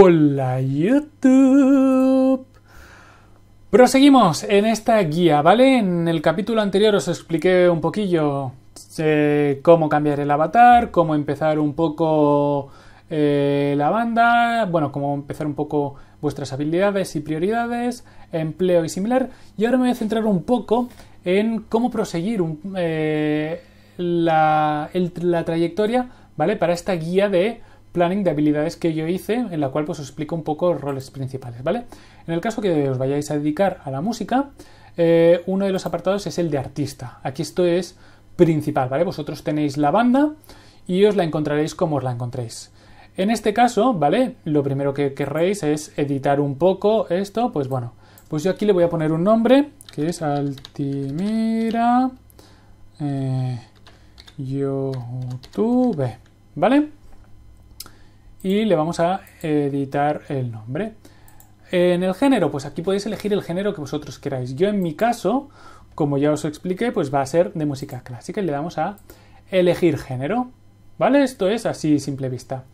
Hola YouTube. Proseguimos en esta guía, ¿vale? En el capítulo anterior os expliqué un poquillo eh, cómo cambiar el avatar, cómo empezar un poco eh, la banda, bueno, cómo empezar un poco vuestras habilidades y prioridades, empleo y similar. Y ahora me voy a centrar un poco en cómo proseguir eh, la trayectoria, ¿vale? Para esta guía de planning de habilidades que yo hice, en la cual pues os explico un poco los roles principales, ¿vale? En el caso que os vayáis a dedicar a la música, eh, uno de los apartados es el de artista. Aquí esto es principal, ¿vale? Vosotros tenéis la banda y os la encontraréis como os la encontréis. En este caso, ¿vale? Lo primero que querréis es editar un poco esto, pues bueno, pues yo aquí le voy a poner un nombre, que es Altimira eh, YouTube, ¿vale? y le vamos a editar el nombre. En el género, pues aquí podéis elegir el género que vosotros queráis. Yo en mi caso, como ya os expliqué, pues va a ser de música clásica y le damos a elegir género. ¿Vale? Esto es así simple vista.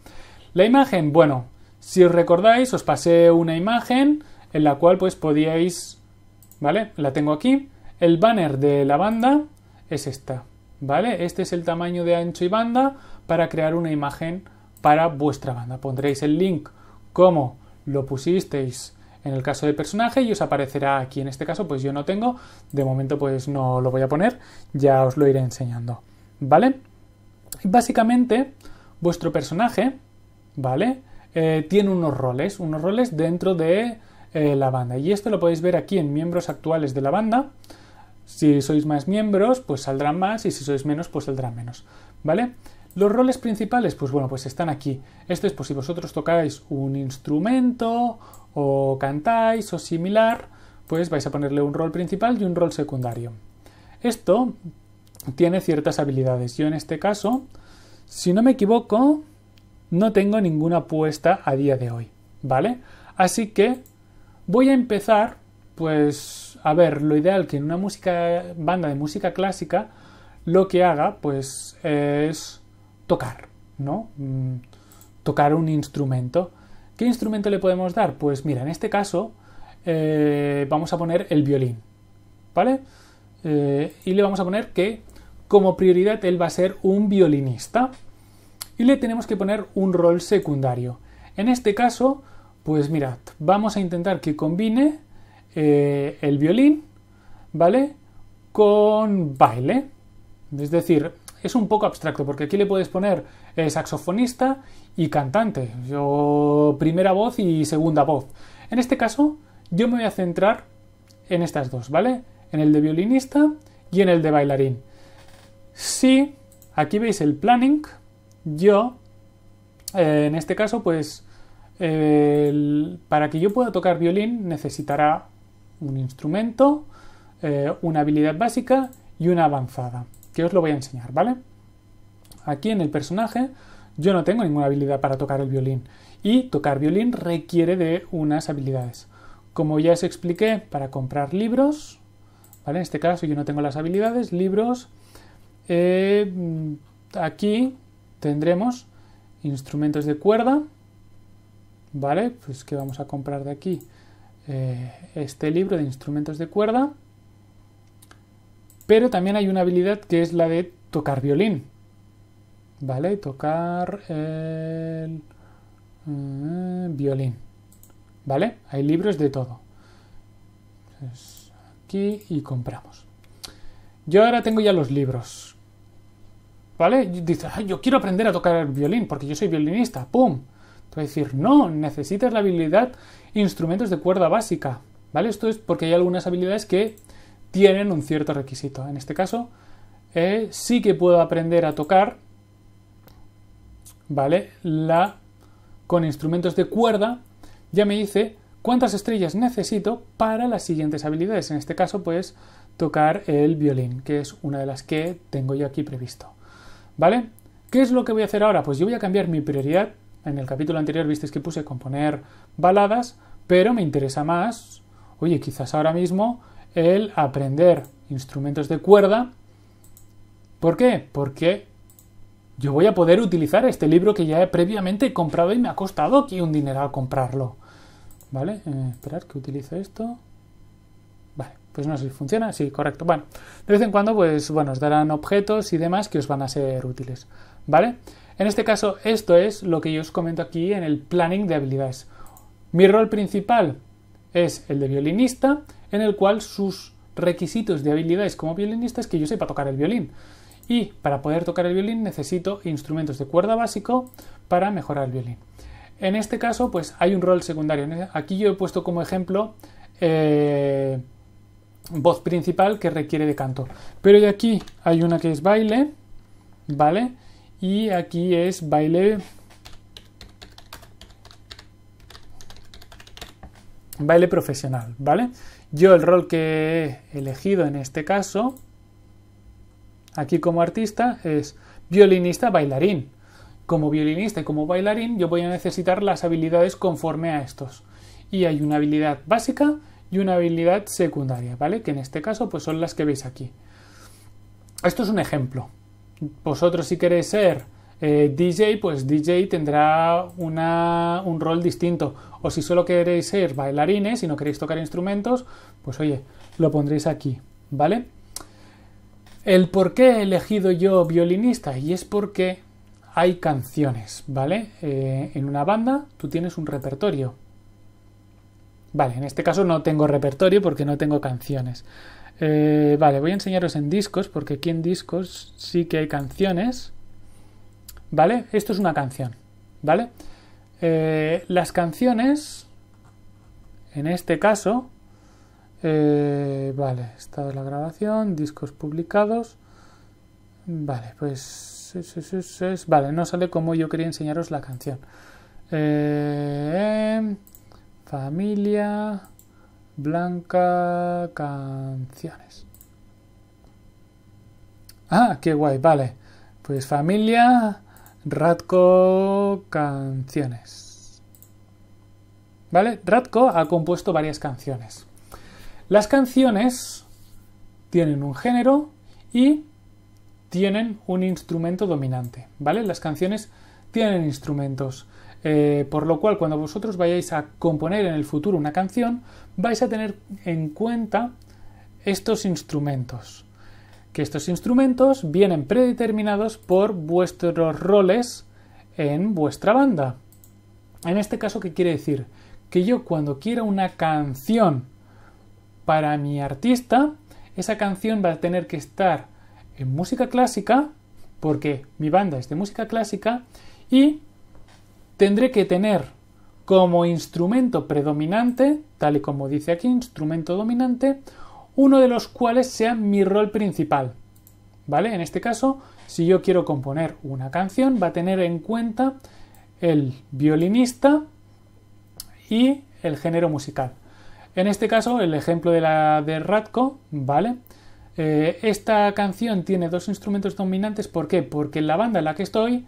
La imagen, bueno, si os recordáis, os pasé una imagen en la cual pues podíais, ¿vale? La tengo aquí. El banner de la banda es esta, ¿vale? Este es el tamaño de ancho y banda para crear una imagen para vuestra banda. Pondréis el link como lo pusisteis en el caso del personaje y os aparecerá aquí. En este caso, pues yo no tengo. De momento, pues no lo voy a poner. Ya os lo iré enseñando. ¿Vale? Básicamente, vuestro personaje, ¿vale? Eh, tiene unos roles, unos roles dentro de eh, la banda. Y esto lo podéis ver aquí en miembros actuales de la banda. Si sois más miembros, pues saldrán más y si sois menos, pues saldrán menos. ¿Vale? Los roles principales, pues bueno, pues están aquí. Esto es por pues, si vosotros tocáis un instrumento o cantáis o similar, pues vais a ponerle un rol principal y un rol secundario. Esto tiene ciertas habilidades. Yo en este caso, si no me equivoco, no tengo ninguna apuesta a día de hoy, ¿vale? Así que voy a empezar, pues, a ver, lo ideal que en una música, banda de música clásica, lo que haga, pues, es tocar, ¿no? Mm, tocar un instrumento. ¿Qué instrumento le podemos dar? Pues mira, en este caso eh, vamos a poner el violín, ¿vale? Eh, y le vamos a poner que como prioridad él va a ser un violinista y le tenemos que poner un rol secundario. En este caso, pues mirad, vamos a intentar que combine eh, el violín, ¿vale? Con baile. Es decir, es un poco abstracto, porque aquí le puedes poner eh, saxofonista y cantante, yo primera voz y segunda voz. En este caso, yo me voy a centrar en estas dos, ¿vale? En el de violinista y en el de bailarín. Si aquí veis el planning, yo, eh, en este caso, pues, para que yo pueda tocar violín necesitará un instrumento, eh, una habilidad básica y una avanzada que os lo voy a enseñar, ¿vale? Aquí en el personaje yo no tengo ninguna habilidad para tocar el violín y tocar violín requiere de unas habilidades. Como ya os expliqué, para comprar libros, ¿vale? En este caso yo no tengo las habilidades, libros, eh, aquí tendremos instrumentos de cuerda, ¿vale? Pues que vamos a comprar de aquí eh, este libro de instrumentos de cuerda pero también hay una habilidad que es la de tocar violín. ¿Vale? Tocar el eh, violín. ¿Vale? Hay libros de todo. Pues aquí y compramos. Yo ahora tengo ya los libros. ¿Vale? Dice, yo quiero aprender a tocar el violín porque yo soy violinista. ¡Pum! Te voy a decir, no, necesitas la habilidad instrumentos de cuerda básica. ¿Vale? Esto es porque hay algunas habilidades que tienen un cierto requisito. En este caso, eh, sí que puedo aprender a tocar, ¿vale? La con instrumentos de cuerda, ya me dice cuántas estrellas necesito para las siguientes habilidades. En este caso, pues tocar el violín, que es una de las que tengo yo aquí previsto. ¿Vale? ¿Qué es lo que voy a hacer ahora? Pues yo voy a cambiar mi prioridad. En el capítulo anterior visteis que puse componer baladas, pero me interesa más. Oye, quizás ahora mismo el aprender instrumentos de cuerda. ¿Por qué? Porque yo voy a poder utilizar este libro que ya he previamente comprado y me ha costado aquí un dineral comprarlo. ¿Vale? Esperar, eh, esperad que utilice esto. Vale, pues no sé si funciona. Sí, correcto. Bueno, de vez en cuando, pues bueno, os darán objetos y demás que os van a ser útiles. ¿Vale? En este caso, esto es lo que yo os comento aquí en el planning de habilidades. Mi rol principal, es el de violinista, en el cual sus requisitos de habilidades como violinista es que yo sepa tocar el violín. Y para poder tocar el violín necesito instrumentos de cuerda básico para mejorar el violín. En este caso, pues hay un rol secundario. Aquí yo he puesto como ejemplo eh, voz principal que requiere de canto. Pero de aquí hay una que es baile, ¿vale? Y aquí es baile baile profesional, ¿vale? Yo el rol que he elegido en este caso, aquí como artista, es violinista bailarín. Como violinista y como bailarín yo voy a necesitar las habilidades conforme a estos. Y hay una habilidad básica y una habilidad secundaria, ¿vale? Que en este caso pues son las que veis aquí. Esto es un ejemplo. Vosotros si queréis ser eh, DJ, pues DJ tendrá un rol distinto. O si solo queréis ser bailarines y no queréis tocar instrumentos, pues oye, lo pondréis aquí, ¿vale? El por qué he elegido yo violinista y es porque hay canciones, ¿vale? Eh, en una banda tú tienes un repertorio. Vale, en este caso no tengo repertorio porque no tengo canciones. Eh, vale, voy a enseñaros en discos porque aquí en discos sí que hay canciones. ¿Vale? Esto es una canción. ¿Vale? Eh, las canciones, en este caso, eh, vale, estado de la grabación, discos publicados. Vale, pues. vale, no sale como yo quería enseñaros la canción. Eh, familia Blanca Canciones. Ah, qué guay, vale. Pues familia Radko Canciones. ¿Vale? Radko ha compuesto varias canciones. Las canciones tienen un género y tienen un instrumento dominante. ¿Vale? Las canciones tienen instrumentos. Eh, por lo cual, cuando vosotros vayáis a componer en el futuro una canción, vais a tener en cuenta estos instrumentos que estos instrumentos vienen predeterminados por vuestros roles en vuestra banda. En este caso, ¿qué quiere decir? Que yo cuando quiera una canción para mi artista, esa canción va a tener que estar en música clásica, porque mi banda es de música clásica, y tendré que tener como instrumento predominante, tal y como dice aquí, instrumento dominante, uno de los cuales sea mi rol principal. ¿Vale? En este caso, si yo quiero componer una canción, va a tener en cuenta el violinista y el género musical. En este caso, el ejemplo de la de Ratko, ¿vale? Eh, esta canción tiene dos instrumentos dominantes, ¿por qué? Porque la banda en la que estoy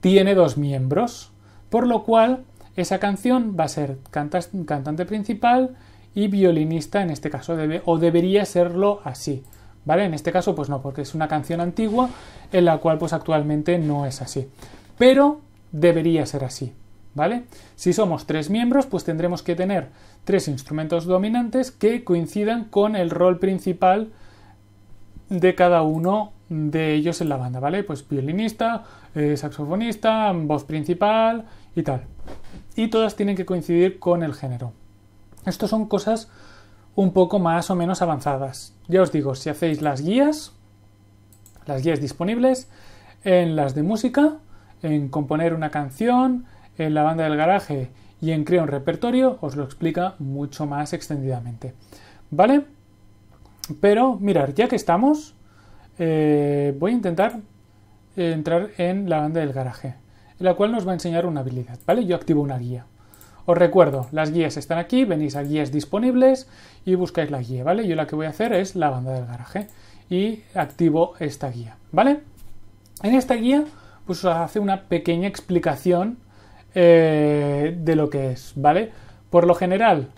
tiene dos miembros, por lo cual esa canción va a ser cantante principal y violinista en este caso debe o debería serlo así. ¿Vale? En este caso pues no, porque es una canción antigua en la cual pues actualmente no es así. Pero debería ser así, ¿vale? Si somos tres miembros pues tendremos que tener tres instrumentos dominantes que coincidan con el rol principal de cada uno de ellos en la banda, ¿vale? Pues violinista, eh, saxofonista, voz principal y tal. Y todas tienen que coincidir con el género. Estos son cosas un poco más o menos avanzadas. Ya os digo, si hacéis las guías, las guías disponibles, en las de música, en componer una canción, en la banda del garaje y en crear un repertorio, os lo explica mucho más extendidamente. ¿Vale? Pero mirar, ya que estamos, eh, voy a intentar entrar en la banda del garaje, en la cual nos va a enseñar una habilidad. ¿Vale? Yo activo una guía. Os recuerdo, las guías están aquí, venís a guías disponibles y buscáis la guía, ¿vale? Yo la que voy a hacer es la banda del garaje y activo esta guía, ¿vale? En esta guía pues os hace una pequeña explicación eh, de lo que es, ¿vale? Por lo general,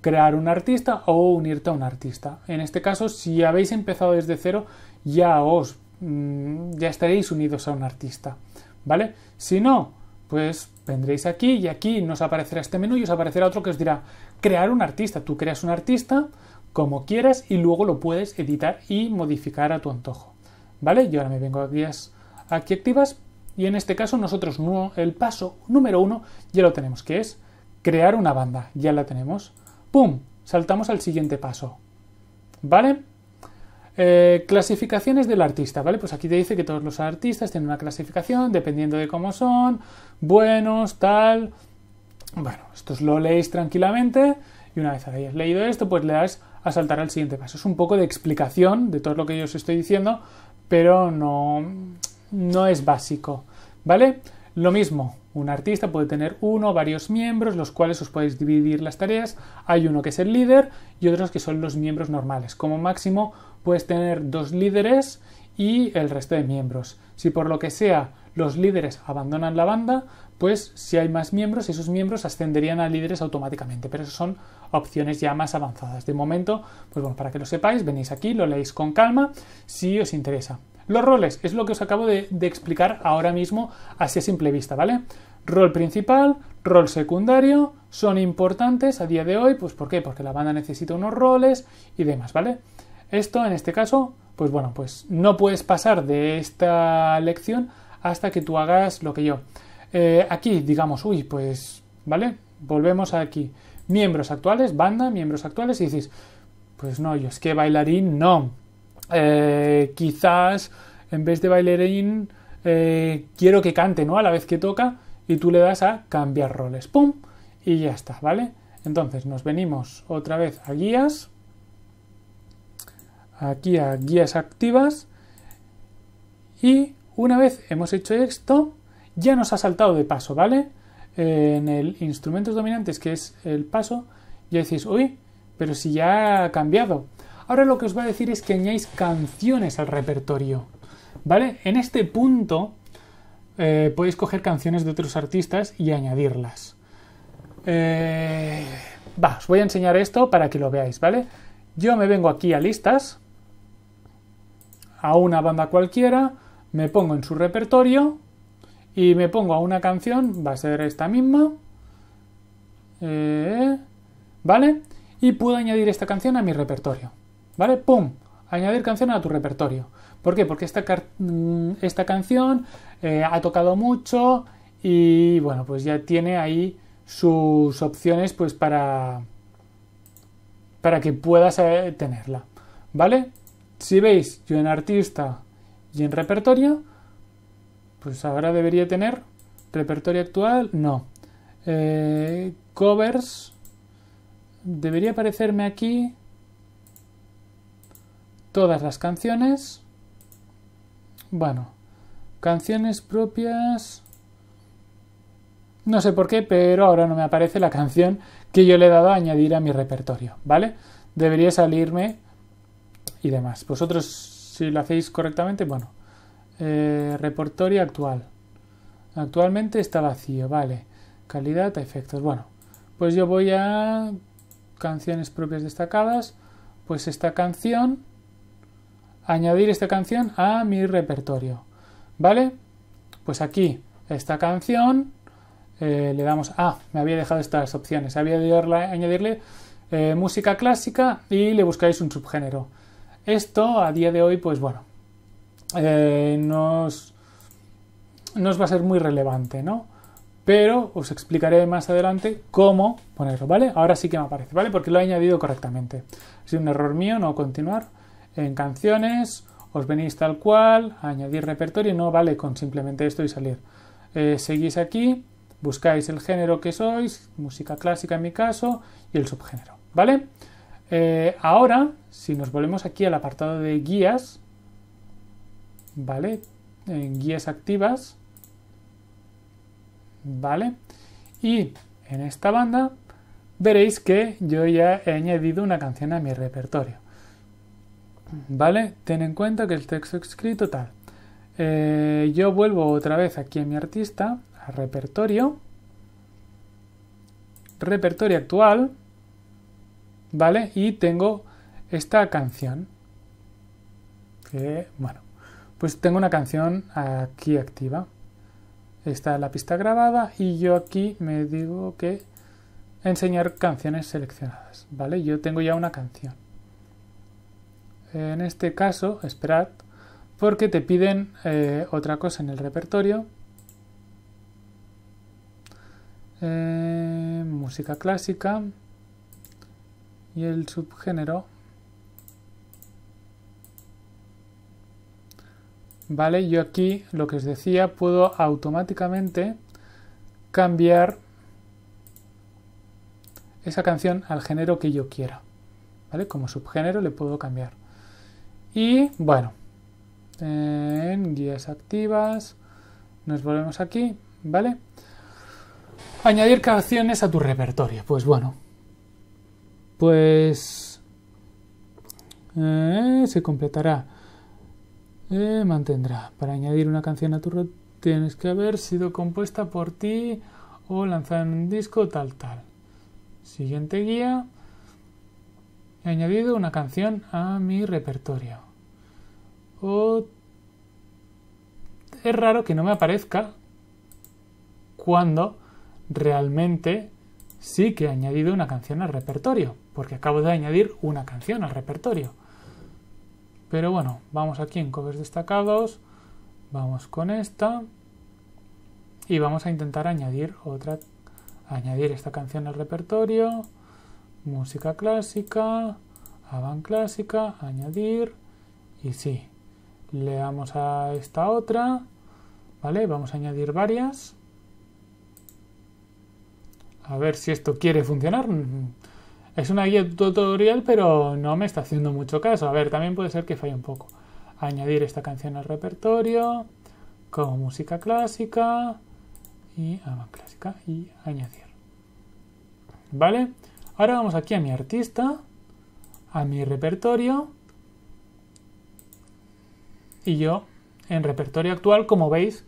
crear un artista o unirte a un artista. En este caso, si habéis empezado desde cero, ya os mm, ya estaréis unidos a un artista, ¿vale? Si no, pues vendréis aquí y aquí nos aparecerá este menú y os aparecerá otro que os dirá crear un artista. Tú creas un artista como quieras y luego lo puedes editar y modificar a tu antojo. ¿Vale? Yo ahora me vengo a guías aquí activas y en este caso nosotros el paso número uno ya lo tenemos, que es crear una banda. Ya la tenemos. ¡Pum! Saltamos al siguiente paso. ¿Vale? Eh, clasificaciones del artista, ¿vale? Pues aquí te dice que todos los artistas tienen una clasificación dependiendo de cómo son, buenos, tal. Bueno, esto lo leéis tranquilamente y una vez hayáis leído esto, pues le das a saltar al siguiente paso. Es un poco de explicación de todo lo que yo os estoy diciendo, pero no, no es básico, ¿vale? Lo mismo, un artista puede tener uno o varios miembros, los cuales os podéis dividir las tareas. Hay uno que es el líder y otros que son los miembros normales. Como máximo puedes tener dos líderes y el resto de miembros. Si por lo que sea los líderes abandonan la banda, pues si hay más miembros, esos miembros ascenderían a líderes automáticamente. Pero eso son opciones ya más avanzadas. De momento, pues bueno, para que lo sepáis, venís aquí, lo leéis con calma si os interesa. Los roles es lo que os acabo de, explicar ahora mismo así a simple vista, ¿vale? Rol principal, rol secundario, son importantes a día de hoy, pues ¿por qué? Porque la banda necesita unos roles y demás, ¿vale? Esto en este caso, pues bueno, pues no puedes pasar de esta lección hasta que tú hagas lo que yo. Eh, aquí, digamos, uy, pues, ¿vale? Volvemos aquí. Miembros actuales, banda, miembros actuales, y dices, pues no, yo es que bailarín no. Eh, quizás en vez de bailarín eh, quiero que cante, ¿no? A la vez que toca y tú le das a cambiar roles, ¡pum! Y ya está, ¿vale? Entonces nos venimos otra vez a guías, aquí a guías activas y una vez hemos hecho esto, ya nos ha saltado de paso, ¿vale? En el instrumentos dominantes, que es el paso, ya decís, uy, pero si ya ha cambiado. Ahora lo que os voy a decir es que añáis canciones al repertorio. ¿Vale? En este punto eh, podéis coger canciones de otros artistas y añadirlas. Eh, va, os voy a enseñar esto para que lo veáis, ¿vale? Yo me vengo aquí a listas, a una banda cualquiera, me pongo en su repertorio y me pongo a una canción, va a ser esta misma, eh, ¿vale? Y puedo añadir esta canción a mi repertorio. ¿Vale? ¡Pum! Añadir canción a tu repertorio. ¿Por qué? Porque esta, mm, esta canción eh, ha tocado mucho y bueno, pues ya tiene ahí sus opciones pues para, para que puedas eh, tenerla. ¿Vale? Si veis, yo en artista y en repertorio, pues ahora debería tener repertorio actual, no. Eh, covers, debería aparecerme aquí todas las canciones. Bueno, canciones propias. No sé por qué, pero ahora no me aparece la canción que yo le he dado a añadir a mi repertorio, ¿vale? Debería salirme y demás. Vosotros, si lo hacéis correctamente, bueno. Eh, repertorio actual. Actualmente está vacío, vale. Calidad, efectos. Bueno, pues yo voy a canciones propias destacadas. Pues esta canción añadir esta canción a mi repertorio. ¿Vale? Pues aquí, esta canción, eh, le damos... Ah, me había dejado estas opciones. Había de añadirle eh, música clásica y le buscáis un subgénero. Esto a día de hoy, pues bueno, eh, nos, nos va a ser muy relevante, ¿no? Pero os explicaré más adelante cómo ponerlo, ¿vale? Ahora sí que me aparece, ¿vale? Porque lo he añadido correctamente. Ha un error mío no continuar en canciones, os venís tal cual, añadir repertorio, no vale con simplemente esto y salir. Eh, seguís aquí, buscáis el género que sois, música clásica en mi caso, y el subgénero, ¿vale? Eh, ahora, si nos volvemos aquí al apartado de guías, ¿vale? En guías activas, ¿vale? Y en esta banda veréis que yo ya he añadido una canción a mi repertorio. ¿Vale? Ten en cuenta que el texto escrito tal. Eh, yo vuelvo otra vez aquí a mi artista, a repertorio. Repertorio actual. ¿Vale? Y tengo esta canción. bueno, pues tengo una canción aquí activa. Está la pista grabada y yo aquí me digo que enseñar canciones seleccionadas. ¿Vale? Yo tengo ya una canción. En este caso, esperad, porque te piden eh, otra cosa en el repertorio. Eh, música clásica y el subgénero. Vale, yo aquí lo que os decía, puedo automáticamente cambiar esa canción al género que yo quiera. Como subgénero le puedo cambiar. Y bueno, en guías activas nos volvemos aquí, ¿vale? Añadir canciones a tu repertorio. Pues bueno, pues eh, se completará. Eh, mantendrá. Para añadir una canción a tu repertorio tienes que haber sido compuesta por ti o lanzada en un disco tal tal. Siguiente guía. He añadido una canción a mi repertorio. es raro que no me aparezca cuando realmente sí que he añadido una canción al repertorio, porque acabo de añadir una canción al repertorio. Pero bueno, vamos aquí en covers destacados, vamos con esta y vamos a intentar añadir otra añadir esta canción al repertorio música clásica, avant clásica, añadir y sí. Le damos a esta otra, ¿vale? Vamos a añadir varias. A ver si esto quiere funcionar. Es una guía tutorial, pero no me está haciendo mucho caso. A ver, también puede ser que falle un poco. Añadir esta canción al repertorio, con música clásica y avant clásica y añadir. ¿Vale? Ahora vamos aquí a mi artista, a mi repertorio. Y yo, en repertorio actual, como veis,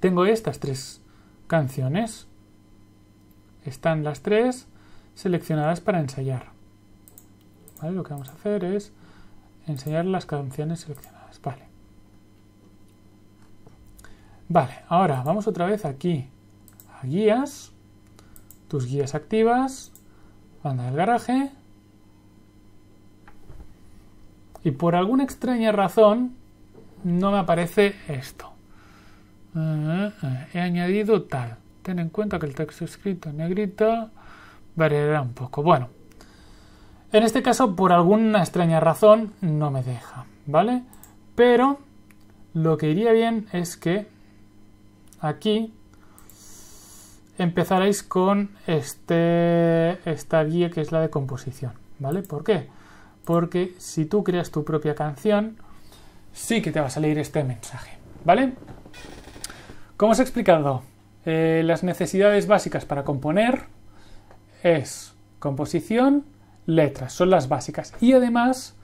tengo estas tres canciones. Están las tres seleccionadas para ensayar. Lo que vamos a hacer es enseñar las canciones seleccionadas. Vale. Vale, ahora vamos otra vez aquí a guías tus guías activas, banda al garaje. Y por alguna extraña razón no me aparece esto. Eh, eh, he añadido tal. Ten en cuenta que el texto escrito en negrita variará un poco. Bueno, en este caso por alguna extraña razón no me deja, ¿vale? Pero lo que iría bien es que aquí empezaréis con este, esta guía que es la de composición, ¿vale? ¿Por qué? Porque si tú creas tu propia canción, sí que te va a salir este mensaje, ¿vale? Como os he explicado, eh, las necesidades básicas para componer es composición, letras, son las básicas. Y además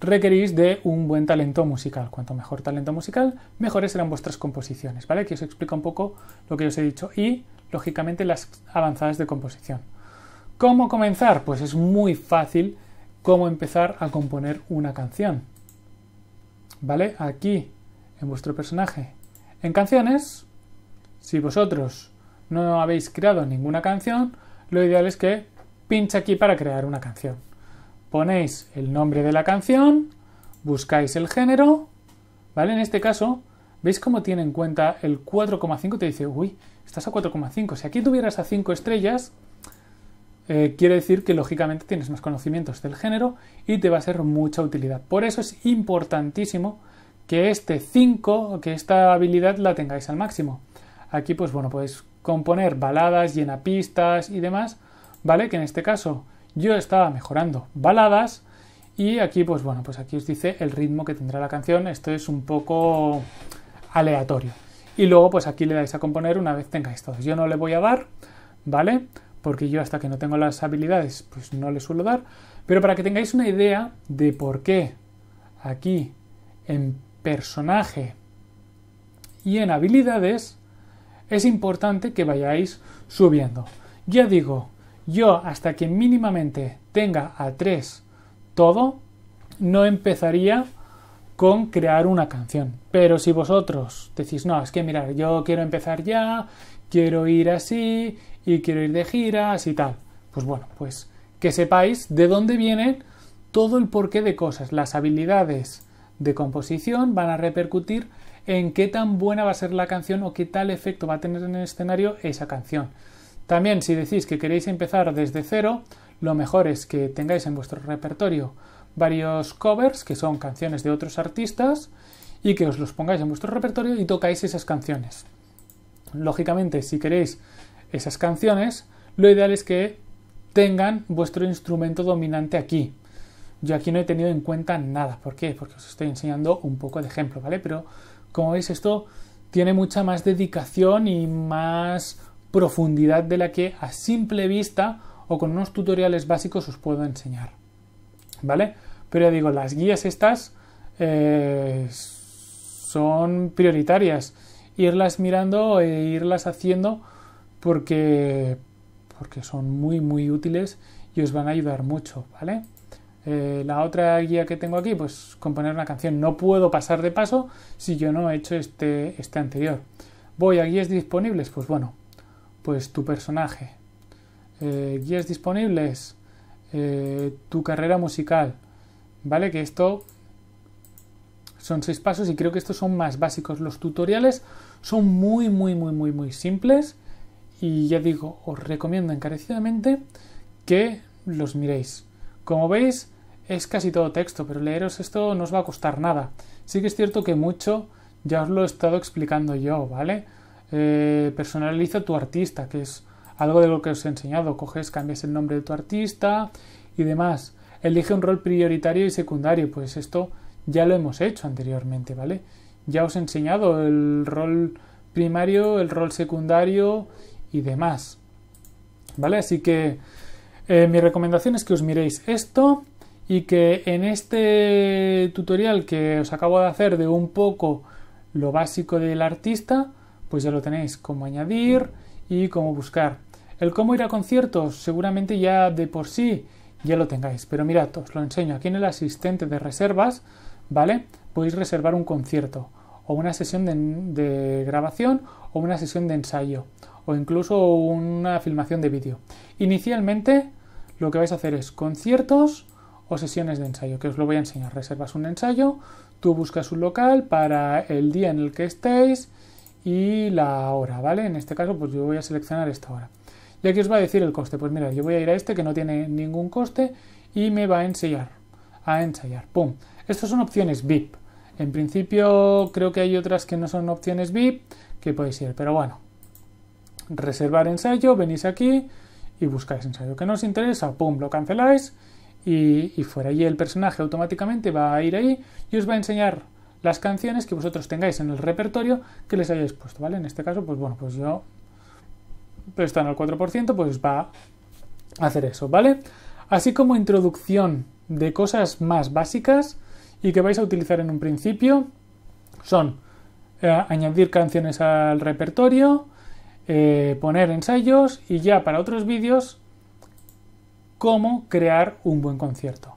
requerís de un buen talento musical. Cuanto mejor talento musical, mejores serán vuestras composiciones, ¿vale? Aquí os explica un poco lo que os he dicho y, lógicamente, las avanzadas de composición. ¿Cómo comenzar? Pues es muy fácil cómo empezar a componer una canción. ¿Vale? Aquí, en vuestro personaje, en canciones, si vosotros no habéis creado ninguna canción, lo ideal es que pinche aquí para crear una canción ponéis el nombre de la canción, buscáis el género, ¿vale? En este caso, ¿veis cómo tiene en cuenta el 4,5? Te dice, uy, estás a 4,5. Si aquí tuvieras a 5 estrellas, eh, quiere decir que lógicamente tienes más conocimientos del género y te va a ser mucha utilidad. Por eso es importantísimo que este 5, que esta habilidad la tengáis al máximo. Aquí, pues bueno, puedes componer baladas, llenapistas y demás, ¿vale? Que en este caso yo estaba mejorando baladas y aquí pues bueno, pues aquí os dice el ritmo que tendrá la canción, esto es un poco aleatorio. Y luego pues aquí le dais a componer una vez tengáis todos. Yo no le voy a dar, ¿vale? Porque yo hasta que no tengo las habilidades pues no le suelo dar, pero para que tengáis una idea de por qué aquí en personaje y en habilidades es importante que vayáis subiendo. Ya digo, yo hasta que mínimamente tenga a tres todo, no empezaría con crear una canción. Pero si vosotros decís, no, es que mirar, yo quiero empezar ya, quiero ir así y quiero ir de giras y tal, pues bueno, pues que sepáis de dónde viene todo el porqué de cosas. Las habilidades de composición van a repercutir en qué tan buena va a ser la canción o qué tal efecto va a tener en el escenario esa canción. También si decís que queréis empezar desde cero, lo mejor es que tengáis en vuestro repertorio varios covers, que son canciones de otros artistas, y que os los pongáis en vuestro repertorio y tocáis esas canciones. Lógicamente, si queréis esas canciones, lo ideal es que tengan vuestro instrumento dominante aquí. Yo aquí no he tenido en cuenta nada. ¿Por qué? Porque os estoy enseñando un poco de ejemplo, ¿vale? Pero como veis, esto tiene mucha más dedicación y más profundidad de la que a simple vista o con unos tutoriales básicos os puedo enseñar. ¿Vale? Pero ya digo, las guías estas eh, son prioritarias. Irlas mirando e irlas haciendo porque, porque son muy, muy útiles y os van a ayudar mucho, ¿vale? Eh, la otra guía que tengo aquí, pues componer una canción. No puedo pasar de paso si yo no he hecho este, este anterior. Voy a guías disponibles, pues bueno, pues tu personaje, eh, guías disponibles, eh, tu carrera musical, ¿vale? Que esto son seis pasos y creo que estos son más básicos. Los tutoriales son muy, muy, muy, muy, muy simples y ya digo, os recomiendo encarecidamente que los miréis. Como veis, es casi todo texto, pero leeros esto no os va a costar nada. Sí que es cierto que mucho ya os lo he estado explicando yo, ¿vale? Eh, personaliza tu artista, que es algo de lo que os he enseñado. Coges, cambias el nombre de tu artista y demás. Elige un rol prioritario y secundario. Pues esto ya lo hemos hecho anteriormente, ¿vale? Ya os he enseñado el rol primario, el rol secundario y demás. ¿Vale? Así que eh, mi recomendación es que os miréis esto y que en este tutorial que os acabo de hacer de un poco lo básico del artista, pues ya lo tenéis, cómo añadir y cómo buscar. El cómo ir a conciertos, seguramente ya de por sí ya lo tengáis, pero mirad, os lo enseño. Aquí en el asistente de reservas, ¿vale? Podéis reservar un concierto o una sesión de, de grabación o una sesión de ensayo o incluso una filmación de vídeo. Inicialmente lo que vais a hacer es conciertos o sesiones de ensayo, que os lo voy a enseñar. Reservas un ensayo, tú buscas un local para el día en el que estéis, y la hora, ¿vale? En este caso, pues yo voy a seleccionar esta hora. Y aquí os va a decir el coste. Pues mira, yo voy a ir a este que no tiene ningún coste y me va a ensayar. A ensayar. ¡Pum! Estas son opciones VIP. En principio creo que hay otras que no son opciones VIP que podéis ir. Pero bueno, reservar ensayo, venís aquí y buscáis ensayo. Que no interesa, ¡pum! Lo canceláis y, y fuera. Y el personaje automáticamente va a ir ahí y os va a enseñar las canciones que vosotros tengáis en el repertorio que les hayáis puesto, ¿vale? En este caso, pues bueno, pues yo están al 4%, pues va a hacer eso, ¿vale? Así como introducción de cosas más básicas y que vais a utilizar en un principio son eh, añadir canciones al repertorio, eh, poner ensayos y ya para otros vídeos, cómo crear un buen concierto.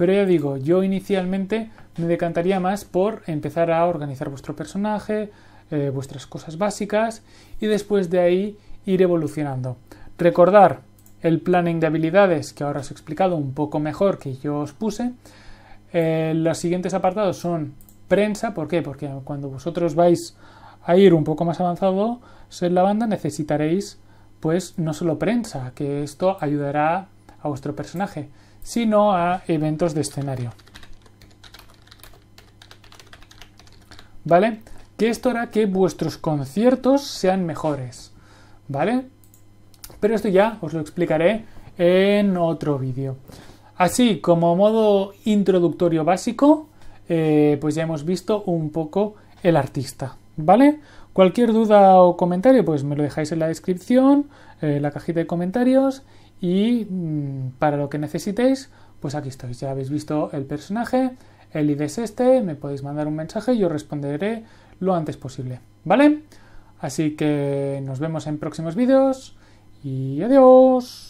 Pero ya digo, yo inicialmente me decantaría más por empezar a organizar vuestro personaje, eh, vuestras cosas básicas y después de ahí ir evolucionando. Recordar el planning de habilidades que ahora os he explicado un poco mejor que yo os puse. Eh, los siguientes apartados son prensa, ¿por qué? Porque cuando vosotros vais a ir un poco más avanzado en la banda necesitaréis pues no solo prensa, que esto ayudará a vuestro personaje, sino a eventos de escenario. ¿Vale? Que esto hará que vuestros conciertos sean mejores. ¿Vale? Pero esto ya os lo explicaré en otro vídeo. Así, como modo introductorio básico, eh, pues ya hemos visto un poco el artista. ¿Vale? Cualquier duda o comentario, pues me lo dejáis en la descripción, en eh, la cajita de comentarios y mm, para lo que necesitéis, pues aquí estoy. Ya habéis visto el personaje, el ID es este, me podéis mandar un mensaje y yo responderé lo antes posible, ¿vale? Así que nos vemos en próximos vídeos y adiós.